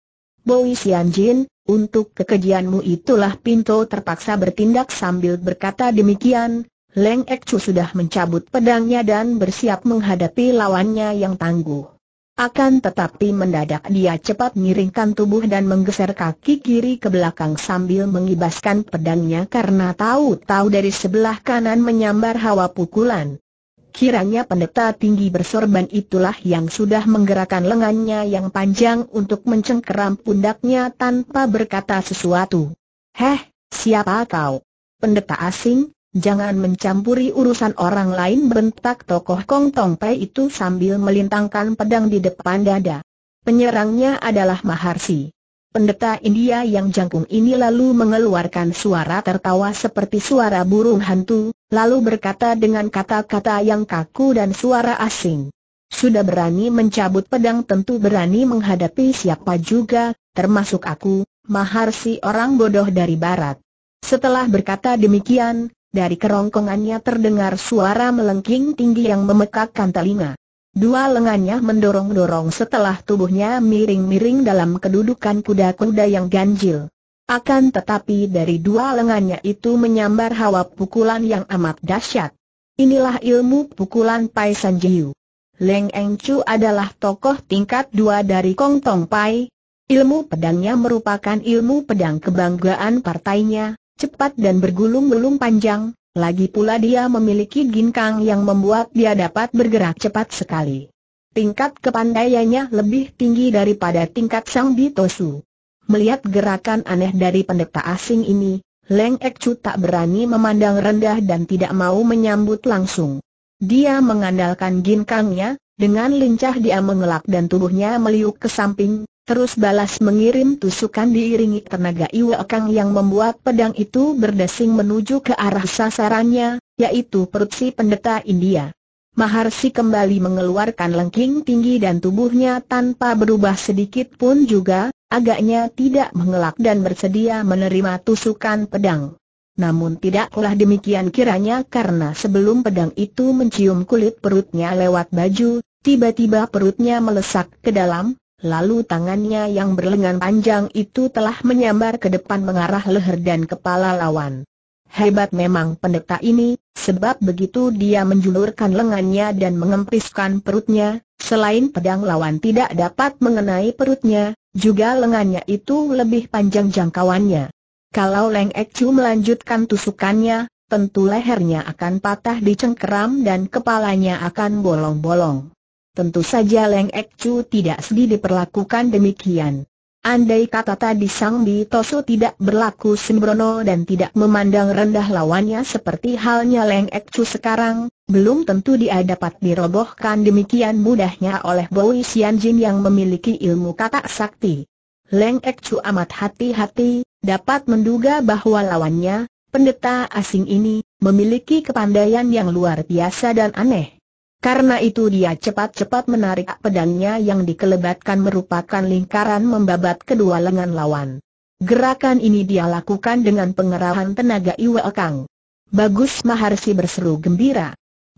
Sian Jin, untuk kekejianmu itulah Pinto terpaksa bertindak sambil berkata demikian, Leng Ek Chu sudah mencabut pedangnya dan bersiap menghadapi lawannya yang tangguh. Akan tetapi mendadak dia cepat miringkan tubuh dan menggeser kaki kiri ke belakang sambil mengibaskan pedangnya karena tahu-tahu dari sebelah kanan menyambar hawa pukulan. Kiranya pendeta tinggi bersorban itulah yang sudah menggerakkan lengannya yang panjang untuk mencengkeram pundaknya tanpa berkata sesuatu. Heh, siapa kau? Pendeta asing? Jangan mencampuri urusan orang lain bentak tokoh Kong Tong Pai itu sambil melintangkan pedang di depan dada. Penyerangnya adalah Maharsi. Pendeta India yang jangkung ini lalu mengeluarkan suara tertawa seperti suara burung hantu, lalu berkata dengan kata-kata yang kaku dan suara asing. Sudah berani mencabut pedang tentu berani menghadapi siapa juga, termasuk aku, Maharsi orang bodoh dari barat. Setelah berkata demikian, dari kerongkongannya terdengar suara melengking tinggi yang memekakkan telinga. Dua lengannya mendorong-dorong setelah tubuhnya miring-miring dalam kedudukan kuda-kuda yang ganjil. Akan tetapi dari dua lengannya itu menyambar hawa pukulan yang amat dahsyat. Inilah ilmu pukulan Pai San Jiu. Leng Eng Chu adalah tokoh tingkat dua dari Kong Tong Pai. Ilmu pedangnya merupakan ilmu pedang kebanggaan partainya, cepat dan bergulung-gulung panjang, lagi pula dia memiliki ginkang yang membuat dia dapat bergerak cepat sekali. Tingkat kepandaiannya lebih tinggi daripada tingkat Sang Bitosu. Melihat gerakan aneh dari pendeta asing ini, Leng Ek Chu tak berani memandang rendah dan tidak mau menyambut langsung. Dia mengandalkan ginkangnya, dengan lincah dia mengelak dan tubuhnya meliuk ke samping, Terus balas mengirim tusukan diiringi tenaga Iwa Kang yang membuat pedang itu berdesing menuju ke arah sasarannya, yaitu perut si pendeta India. Maharsi kembali mengeluarkan lengking tinggi dan tubuhnya tanpa berubah sedikit pun juga, agaknya tidak mengelak dan bersedia menerima tusukan pedang. Namun tidaklah demikian kiranya karena sebelum pedang itu mencium kulit perutnya lewat baju, tiba-tiba perutnya melesak ke dalam, Lalu tangannya yang berlengan panjang itu telah menyambar ke depan mengarah leher dan kepala lawan. Hebat memang pendeta ini, sebab begitu dia menjulurkan lengannya dan mengempiskan perutnya, selain pedang lawan tidak dapat mengenai perutnya, juga lengannya itu lebih panjang jangkauannya. Kalau Leng Ekcu melanjutkan tusukannya, tentu lehernya akan patah dicengkeram dan kepalanya akan bolong-bolong. Tentu saja Leng Ek Chu tidak sedih diperlakukan demikian. Andai kata tadi Sang Tosu tidak berlaku sembrono dan tidak memandang rendah lawannya seperti halnya Leng Ek Chu sekarang, belum tentu dia dapat dirobohkan demikian mudahnya oleh Bowie Jin yang memiliki ilmu kata sakti. Leng Ek Chu amat hati-hati, dapat menduga bahwa lawannya, pendeta asing ini, memiliki kepandaian yang luar biasa dan aneh. Karena itu dia cepat-cepat menarik pedangnya yang dikelebatkan merupakan lingkaran membabat kedua lengan lawan. Gerakan ini dia lakukan dengan pengerahan tenaga Iwe Kang. Bagus Maharsi berseru gembira.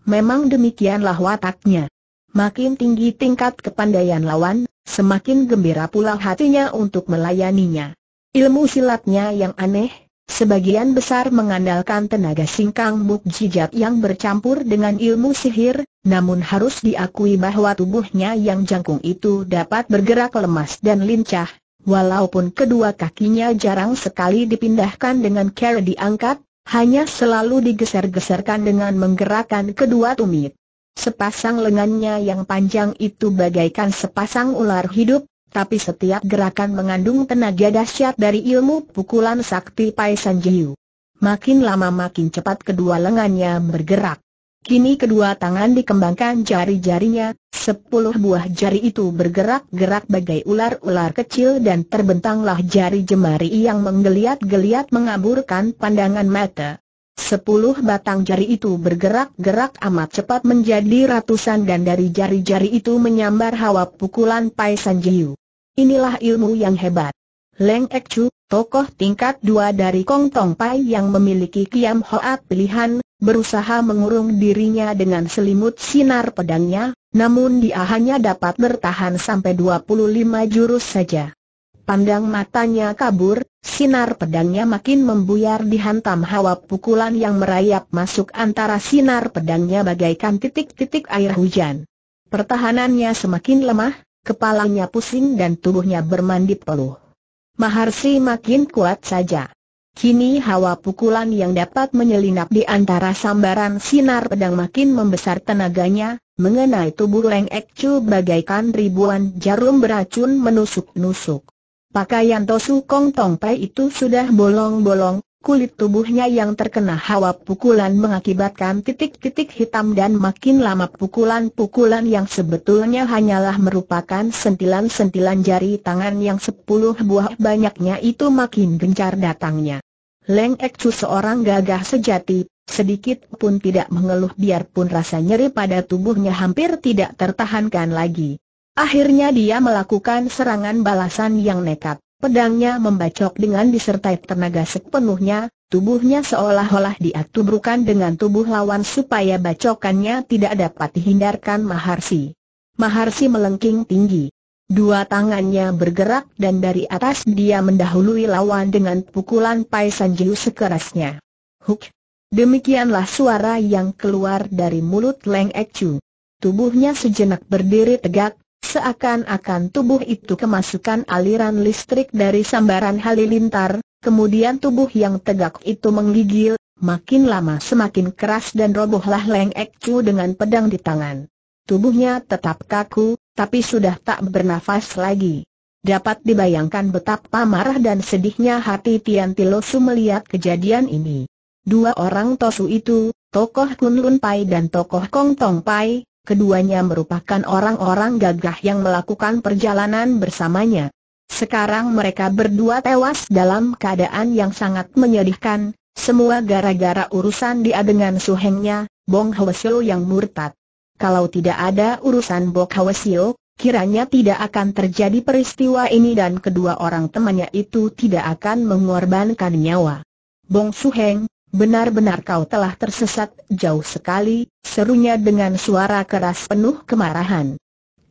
Memang demikianlah wataknya. Makin tinggi tingkat kepandaian lawan, semakin gembira pula hatinya untuk melayaninya. Ilmu silatnya yang aneh, Sebagian besar mengandalkan tenaga singkang jijat yang bercampur dengan ilmu sihir, namun harus diakui bahwa tubuhnya yang jangkung itu dapat bergerak lemas dan lincah, walaupun kedua kakinya jarang sekali dipindahkan dengan cara diangkat, hanya selalu digeser-geserkan dengan menggerakkan kedua tumit. Sepasang lengannya yang panjang itu bagaikan sepasang ular hidup, tapi setiap gerakan mengandung tenaga dahsyat dari ilmu pukulan sakti Pai San Jiu. Makin lama makin cepat kedua lengannya bergerak. Kini kedua tangan dikembangkan jari-jarinya, sepuluh buah jari itu bergerak-gerak bagai ular-ular kecil dan terbentanglah jari jemari yang menggeliat-geliat mengaburkan pandangan mata. Sepuluh batang jari itu bergerak-gerak amat cepat menjadi ratusan dan dari jari-jari itu menyambar hawa pukulan Pai San Jiu. Inilah ilmu yang hebat. Leng Ek Chu, tokoh tingkat dua dari Kong Tong Pai yang memiliki Kiam Hoa pilihan, berusaha mengurung dirinya dengan selimut sinar pedangnya, namun dia hanya dapat bertahan sampai 25 jurus saja. Pandang matanya kabur, sinar pedangnya makin membuyar dihantam hawa pukulan yang merayap masuk antara sinar pedangnya bagaikan titik-titik air hujan. Pertahanannya semakin lemah, Kepalanya pusing dan tubuhnya bermandi peluh. Maharsi makin kuat saja. Kini hawa pukulan yang dapat menyelinap di antara sambaran sinar pedang makin membesar tenaganya, mengenai tubuh Leng Ek Chu bagaikan ribuan jarum beracun menusuk-nusuk. Pakaian Tosu Kong Tong Pai itu sudah bolong-bolong, Kulit tubuhnya yang terkena hawa pukulan mengakibatkan titik-titik hitam dan makin lama pukulan-pukulan yang sebetulnya hanyalah merupakan sentilan-sentilan jari tangan yang sepuluh buah banyaknya itu makin gencar datangnya. Leng Ekcu seorang gagah sejati, sedikit pun tidak mengeluh biarpun rasa nyeri pada tubuhnya hampir tidak tertahankan lagi. Akhirnya dia melakukan serangan balasan yang nekat. Pedangnya membacok dengan disertai tenaga sepenuhnya, tubuhnya seolah-olah diatubrukan dengan tubuh lawan supaya bacokannya tidak dapat dihindarkan Maharsi. Maharsi melengking tinggi. Dua tangannya bergerak dan dari atas dia mendahului lawan dengan pukulan Pai Sanjiu sekerasnya. Huk! Demikianlah suara yang keluar dari mulut Leng Ek Chu. Tubuhnya sejenak berdiri tegak, Seakan-akan tubuh itu kemasukan aliran listrik dari sambaran halilintar, kemudian tubuh yang tegak itu menggigil, makin lama semakin keras dan robohlah Leng Ek Chu dengan pedang di tangan. Tubuhnya tetap kaku, tapi sudah tak bernafas lagi. Dapat dibayangkan betapa marah dan sedihnya hati Tian Tilosu melihat kejadian ini. Dua orang Tosu itu, tokoh Kun Lun Pai dan tokoh Kong Tong Pai, keduanya merupakan orang-orang gagah yang melakukan perjalanan bersamanya. Sekarang mereka berdua tewas dalam keadaan yang sangat menyedihkan, semua gara-gara urusan dia dengan suhengnya, Bong Hwasyo yang murtad. Kalau tidak ada urusan Bong Hwasyo, kiranya tidak akan terjadi peristiwa ini dan kedua orang temannya itu tidak akan mengorbankan nyawa. Bong Suheng, benar-benar kau telah tersesat jauh sekali, serunya dengan suara keras penuh kemarahan.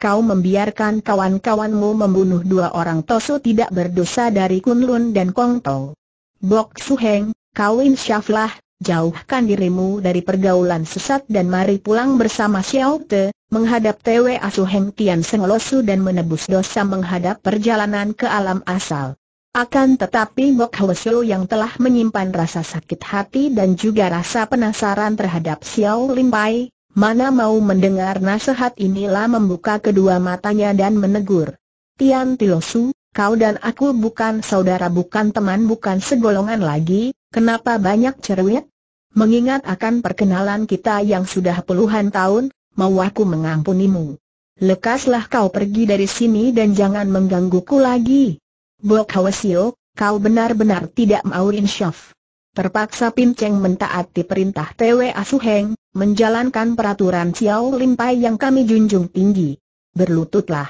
Kau membiarkan kawan-kawanmu membunuh dua orang Tosu tidak berdosa dari Kunlun dan Kongtou. Bok Su Heng, kau insyaflah, jauhkan dirimu dari pergaulan sesat dan mari pulang bersama Xiao Te, menghadap Tewe Asu Heng Tian Seng Losu dan menebus dosa menghadap perjalanan ke alam asal. Akan tetapi Mok Hwasyo yang telah menyimpan rasa sakit hati dan juga rasa penasaran terhadap Xiao Limpai, mana mau mendengar nasihat inilah membuka kedua matanya dan menegur. Tian Tilosu, kau dan aku bukan saudara bukan teman bukan segolongan lagi, kenapa banyak cerewet? Mengingat akan perkenalan kita yang sudah puluhan tahun, mau aku mengampunimu. Lekaslah kau pergi dari sini dan jangan menggangguku lagi. Bo Kawasio, kau benar-benar tidak mau insyaf. Terpaksa Pin Cheng mentaati perintah TW Asuheng, menjalankan peraturan Xiao Limpai yang kami junjung tinggi. Berlututlah.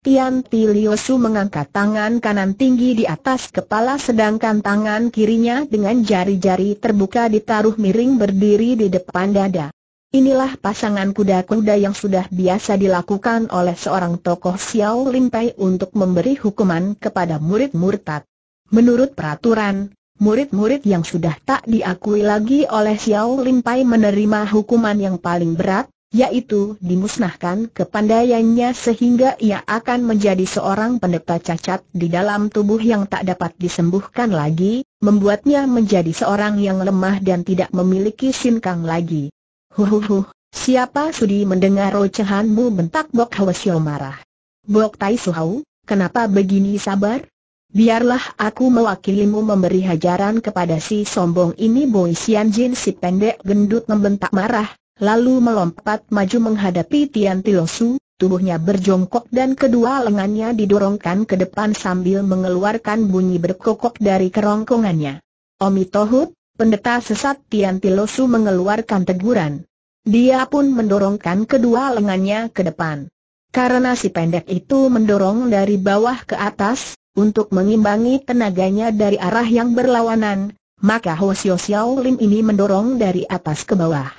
Tian Ti Liosu mengangkat tangan kanan tinggi di atas kepala sedangkan tangan kirinya dengan jari-jari terbuka ditaruh miring berdiri di depan dada. Inilah pasangan kuda-kuda yang sudah biasa dilakukan oleh seorang tokoh Xiao Pei untuk memberi hukuman kepada murid murtad. Menurut peraturan, murid-murid yang sudah tak diakui lagi oleh Xiao Pei menerima hukuman yang paling berat, yaitu dimusnahkan kepandaiannya sehingga ia akan menjadi seorang pendeta cacat di dalam tubuh yang tak dapat disembuhkan lagi, membuatnya menjadi seorang yang lemah dan tidak memiliki sinkang lagi. Huhuhu, siapa sudi mendengar rocehanmu bentak Bok Hwasyo marah. Bok Tai Suhau, kenapa begini sabar? Biarlah aku mewakilimu memberi hajaran kepada si sombong ini Boy Sian Jin si pendek gendut membentak marah, lalu melompat maju menghadapi Tian Tilosu, tubuhnya berjongkok dan kedua lengannya didorongkan ke depan sambil mengeluarkan bunyi berkokok dari kerongkongannya. Omi Tohut, Pendeta sesat Tian Tilosu mengeluarkan teguran. Dia pun mendorongkan kedua lengannya ke depan. Karena si pendek itu mendorong dari bawah ke atas, untuk mengimbangi tenaganya dari arah yang berlawanan, maka Xiao Xiao Lim ini mendorong dari atas ke bawah.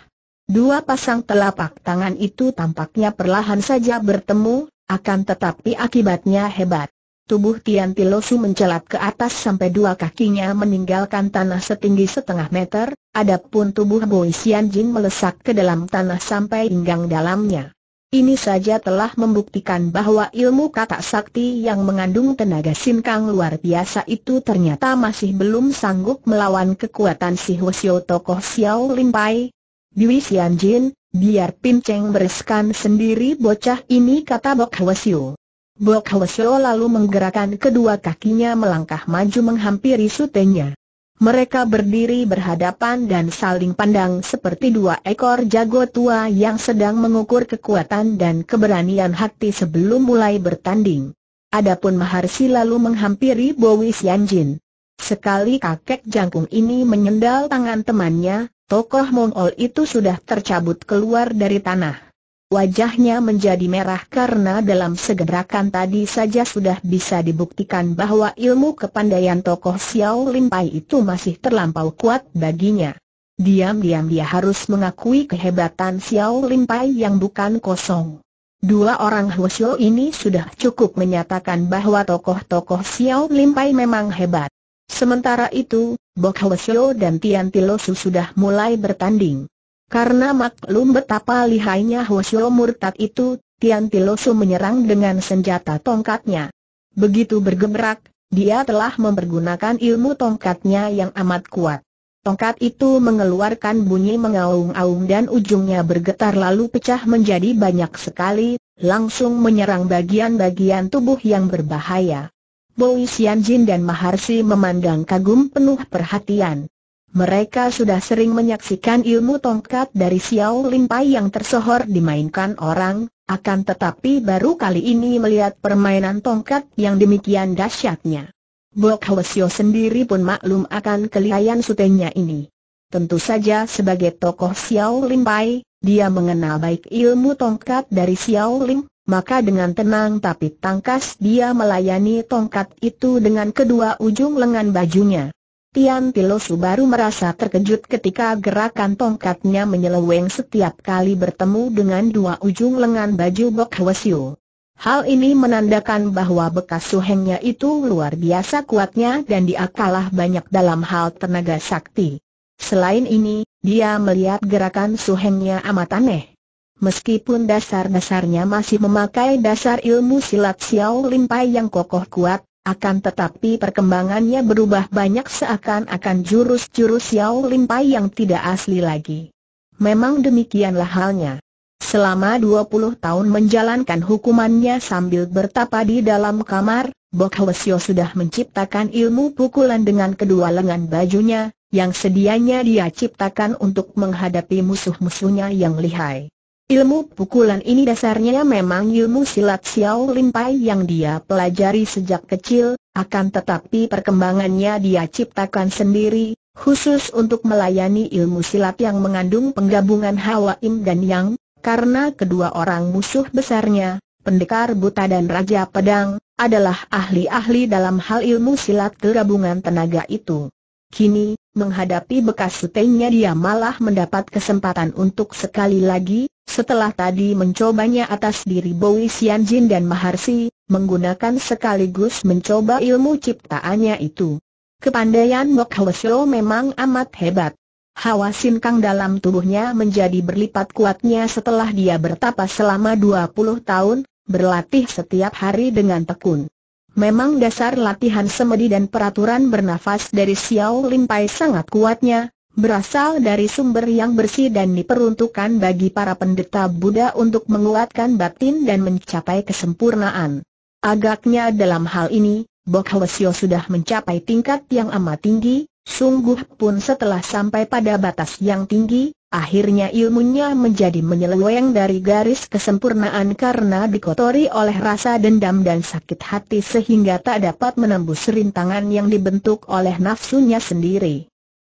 Dua pasang telapak tangan itu tampaknya perlahan saja bertemu, akan tetapi akibatnya hebat. Tubuh Tian Tilosu mencelat ke atas sampai dua kakinya meninggalkan tanah setinggi setengah meter, adapun tubuh Boi Xian Jin melesak ke dalam tanah sampai pinggang dalamnya. Ini saja telah membuktikan bahwa ilmu kata sakti yang mengandung tenaga sinkang luar biasa itu ternyata masih belum sanggup melawan kekuatan si Hwasyo tokoh Xiao Limpai. Dwi Xian Jin, biar Cheng bereskan sendiri bocah ini kata Bok Hwasyo. Bok Hwesyo lalu menggerakkan kedua kakinya melangkah maju menghampiri sutenya. Mereka berdiri berhadapan dan saling pandang seperti dua ekor jago tua yang sedang mengukur kekuatan dan keberanian hati sebelum mulai bertanding. Adapun Maharsi lalu menghampiri Bowi Sianjin. Sekali kakek jangkung ini menyendal tangan temannya, tokoh Mongol itu sudah tercabut keluar dari tanah. Wajahnya menjadi merah karena dalam segerakan tadi saja sudah bisa dibuktikan bahwa ilmu kepandaian tokoh Xiao Lim Pai itu masih terlampau kuat baginya. Diam-diam dia harus mengakui kehebatan Xiao Lim Pai yang bukan kosong. Dua orang Huo ini sudah cukup menyatakan bahwa tokoh-tokoh Xiao Lim Pai memang hebat. Sementara itu, Bok Huo dan Tian Tilosu sudah mulai bertanding. Karena maklum betapa lihainya Hwasyo murtad itu, Tian Tilosu menyerang dengan senjata tongkatnya. Begitu bergemerak, dia telah mempergunakan ilmu tongkatnya yang amat kuat. Tongkat itu mengeluarkan bunyi mengaung-aung dan ujungnya bergetar lalu pecah menjadi banyak sekali, langsung menyerang bagian-bagian tubuh yang berbahaya. Boi Xianjin dan Maharsi memandang kagum penuh perhatian. Mereka sudah sering menyaksikan ilmu tongkat dari Xiao Limpai yang tersohor dimainkan orang, akan tetapi baru kali ini melihat permainan tongkat yang demikian dahsyatnya. Bok Hwasyo sendiri pun maklum akan kelihayan sutenya ini. Tentu saja sebagai tokoh Xiao Limpai, dia mengenal baik ilmu tongkat dari Xiao Lim, maka dengan tenang tapi tangkas dia melayani tongkat itu dengan kedua ujung lengan bajunya. Tian Pilosu baru merasa terkejut ketika gerakan tongkatnya menyeleweng setiap kali bertemu dengan dua ujung lengan baju Bok Hwasyu. Hal ini menandakan bahwa bekas suhengnya itu luar biasa kuatnya dan dia kalah banyak dalam hal tenaga sakti. Selain ini, dia melihat gerakan suhengnya amat aneh. Meskipun dasar-dasarnya masih memakai dasar ilmu silat Xiao Limpai yang kokoh kuat, akan tetapi perkembangannya berubah banyak seakan-akan jurus-jurus Yao Limpai yang tidak asli lagi. Memang demikianlah halnya. Selama 20 tahun menjalankan hukumannya sambil bertapa di dalam kamar, Bok Hwasyo sudah menciptakan ilmu pukulan dengan kedua lengan bajunya, yang sedianya dia ciptakan untuk menghadapi musuh-musuhnya yang lihai. Ilmu pukulan ini dasarnya memang ilmu silat Xiao Limpai yang dia pelajari sejak kecil, akan tetapi perkembangannya dia ciptakan sendiri, khusus untuk melayani ilmu silat yang mengandung penggabungan Hawa Im dan Yang, karena kedua orang musuh besarnya, pendekar buta dan raja pedang, adalah ahli-ahli dalam hal ilmu silat kegabungan tenaga itu. Kini, menghadapi bekas setengnya dia malah mendapat kesempatan untuk sekali lagi, setelah tadi mencobanya atas diri Sian Jin dan Maharsi, menggunakan sekaligus mencoba ilmu ciptaannya itu. Kepandaian Mok Hwasyo memang amat hebat. Hawa sinkang dalam tubuhnya menjadi berlipat kuatnya setelah dia bertapa selama 20 tahun, berlatih setiap hari dengan tekun. Memang dasar latihan semedi dan peraturan bernafas dari Xiao Limpai sangat kuatnya, berasal dari sumber yang bersih dan diperuntukkan bagi para pendeta Buddha untuk menguatkan batin dan mencapai kesempurnaan. Agaknya dalam hal ini, Bok Hwasyo sudah mencapai tingkat yang amat tinggi, sungguh pun setelah sampai pada batas yang tinggi, Akhirnya ilmunya menjadi menyeleweng dari garis kesempurnaan karena dikotori oleh rasa dendam dan sakit hati sehingga tak dapat menembus rintangan yang dibentuk oleh nafsunya sendiri.